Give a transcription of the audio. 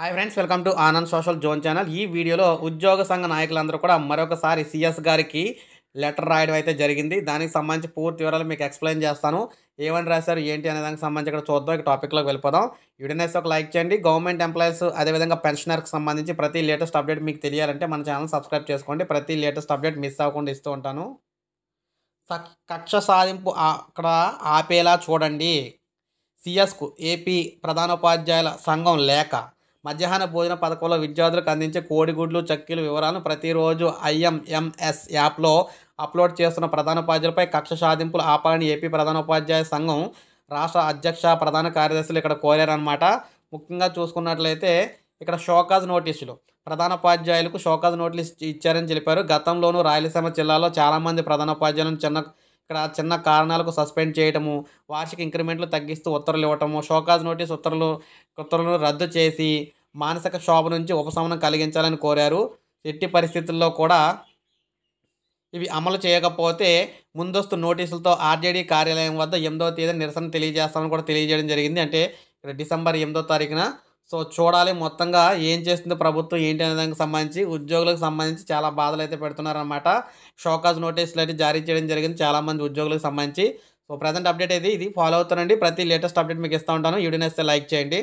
hi friends welcome to Anand social zone channel ఈ వీడియోలో ఉద్యోగ సంఘ నాయకులందరూ కూడా మరొకసారి సిఎస్ గారికి లెటర్ రాయడం అయితే జరిగింది దానికి సంబంధించి పూర్తి వివరాలు మీకు ఎక్స్ప్లెయిన్ చేస్తాను ఏమని రాశారు ఏంటి అనే దానికి సంబంధించి ఇక్కడ చూద్దాం ఇక టాపిక్లోకి వెళ్ళిపోదాం వీడియోనేస్ ఒక లైక్ చేయండి గవర్నమెంట్ ఎంప్లాయీస్ అదేవిధంగా పెన్షనర్కి సంబంధించి ప్రతి లేటెస్ట్ అప్డేట్ మీకు తెలియాలంటే మన ఛానల్ సబ్స్క్రైబ్ చేసుకోండి ప్రతి లేటెస్ట్ అప్డేట్ మిస్ అవ్వకుండా ఇస్తూ ఉంటాను కక్ష సాధింపు అక్కడ ఆపేలా చూడండి సిఎస్కు ఏపీ ప్రధానోపాధ్యాయుల సంఘం లేఖ మధ్యాహ్న భోజన పథకంలో విద్యార్థులకు అందించే కోడిగుడ్లు చక్కీలు వివరాలను ప్రతిరోజు ఐఎంఎంఎస్ యాప్లో అప్లోడ్ చేస్తున్న ప్రధాన ఉపాధ్యాయులపై కక్ష సాధింపులు ఆపాలని ఏపీ ప్రధానోపాధ్యాయ సంఘం రాష్ట్ర అధ్యక్ష ప్రధాన కార్యదర్శులు ఇక్కడ కోరారనమాట ముఖ్యంగా చూసుకున్నట్లయితే ఇక్కడ షోకాజ్ నోటీసులు ఉపాధ్యాయులకు షోకాజ్ నోటీస్ ఇచ్చారని తెలిపారు గతంలోనూ రాయలసీమ జిల్లాలో చాలామంది ప్రధాన ఉపాధ్యాయులను చిన్న ఇక్కడ చిన్న కారణాలకు సస్పెండ్ చేయటము వార్షిక ఇంక్రిమెంట్లు తగ్గిస్తూ ఉత్తర్వులు ఇవ్వటము షోకాజ్ నోటీస్ ఉత్తర్వులు ఉత్తర్వులను రద్దు చేసి మానసిక క్షోభ నుంచి ఉపశమనం కలిగించాలని కోరారు ఎట్టి పరిస్థితుల్లో కూడా ఇవి అమలు చేయకపోతే ముందస్తు నోటీసులతో ఆర్జేడీ కార్యాలయం వద్ద ఎనిమిదో తేదీ నిరసన తెలియజేస్తామని కూడా తెలియజేయడం జరిగింది అంటే ఇక్కడ డిసెంబర్ ఎనిమిదో తారీఖున సో చూడాలి మొత్తంగా ఏం చేస్తుంది ప్రభుత్వం ఏంటి అనే దానికి సంబంధించి ఉద్యోగులకు సంబంధించి చాలా బాధలు అయితే పెడుతున్నారనమాట షోకాజ్ నోటీసులు అయితే జారీ చేయడం జరిగింది చాలామంది ఉద్యోగులకు సంబంధించి సో ప్రజెంట్ అప్డేట్ అయితే ఇది ఫాలో అవుతానండి ప్రతి లేటెస్ట్ అప్డేట్ మీకు ఇస్తూ ఉంటాను వీడియో నేస్తే లైక్ చేయండి